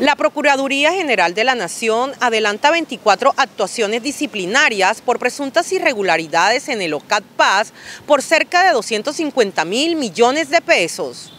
La Procuraduría General de la Nación adelanta 24 actuaciones disciplinarias por presuntas irregularidades en el OCAT Paz por cerca de 250 mil millones de pesos.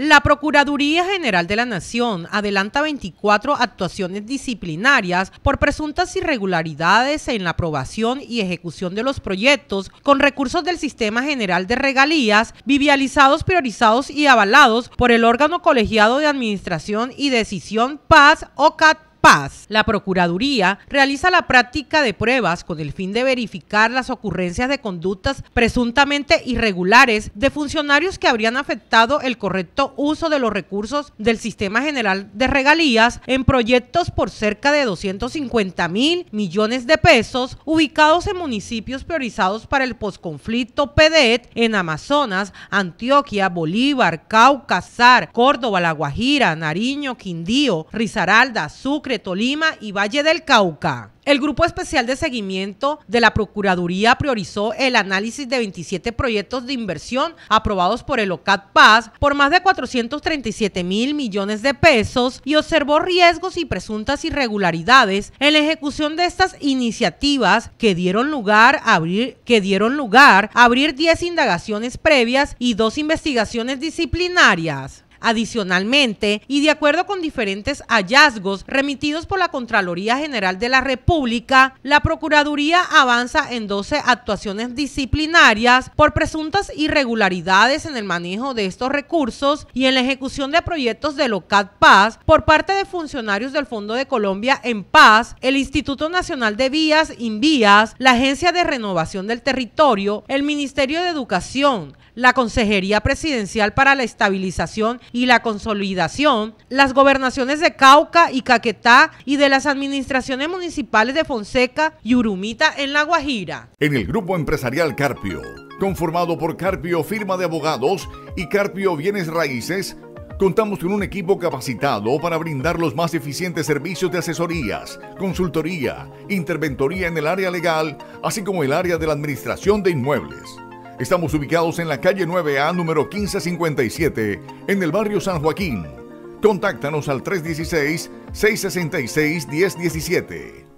La Procuraduría General de la Nación adelanta 24 actuaciones disciplinarias por presuntas irregularidades en la aprobación y ejecución de los proyectos con recursos del Sistema General de Regalías, vivializados, priorizados y avalados por el órgano colegiado de administración y decisión PAS o Paz, la Procuraduría realiza la práctica de pruebas con el fin de verificar las ocurrencias de conductas presuntamente irregulares de funcionarios que habrían afectado el correcto uso de los recursos del Sistema General de Regalías en proyectos por cerca de 250 mil millones de pesos ubicados en municipios priorizados para el posconflicto PDET en Amazonas, Antioquia, Bolívar, Cauca, Córdoba, La Guajira, Nariño, Quindío, Risaralda, Sucre, Tolima y Valle del Cauca. El Grupo Especial de Seguimiento de la Procuraduría priorizó el análisis de 27 proyectos de inversión aprobados por el OCAT Paz por más de 437 mil millones de pesos y observó riesgos y presuntas irregularidades en la ejecución de estas iniciativas que dieron lugar a abrir, que dieron lugar a abrir 10 indagaciones previas y dos investigaciones disciplinarias. Adicionalmente, y de acuerdo con diferentes hallazgos remitidos por la Contraloría General de la República, la Procuraduría avanza en 12 actuaciones disciplinarias por presuntas irregularidades en el manejo de estos recursos y en la ejecución de proyectos de LOCAT Paz por parte de funcionarios del Fondo de Colombia en Paz, el Instituto Nacional de Vías, Invías, la Agencia de Renovación del Territorio, el Ministerio de Educación, la Consejería Presidencial para la Estabilización y la Consolidación, las gobernaciones de Cauca y Caquetá y de las administraciones municipales de Fonseca y Urumita en La Guajira. En el Grupo Empresarial Carpio, conformado por Carpio Firma de Abogados y Carpio Bienes Raíces, Contamos con un equipo capacitado para brindar los más eficientes servicios de asesorías, consultoría, interventoría en el área legal, así como el área de la administración de inmuebles. Estamos ubicados en la calle 9A número 1557, en el barrio San Joaquín. Contáctanos al 316-666-1017.